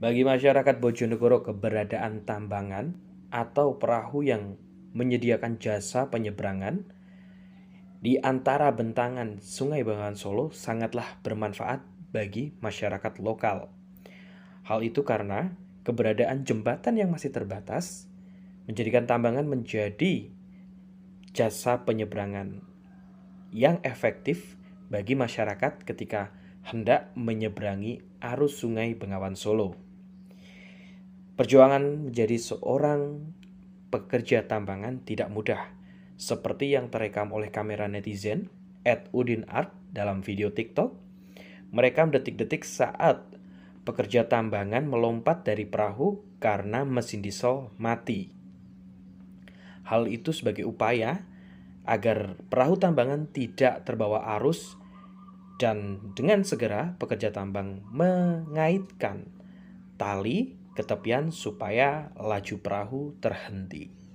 Bagi masyarakat Bojonegoro, keberadaan tambangan atau perahu yang menyediakan jasa penyeberangan di antara bentangan Sungai Bangawan Solo sangatlah bermanfaat bagi masyarakat lokal. Hal itu karena keberadaan jembatan yang masih terbatas menjadikan tambangan menjadi jasa penyeberangan yang efektif bagi masyarakat ketika hendak menyeberangi arus sungai Bengawan Solo. Perjuangan menjadi seorang pekerja tambangan tidak mudah, seperti yang terekam oleh kamera netizen Ed Udin Art dalam video TikTok. Merekam detik-detik saat pekerja tambangan melompat dari perahu karena mesin diesel mati. Hal itu sebagai upaya agar perahu tambangan tidak terbawa arus dan dengan segera pekerja tambang mengaitkan tali ke supaya laju perahu terhenti.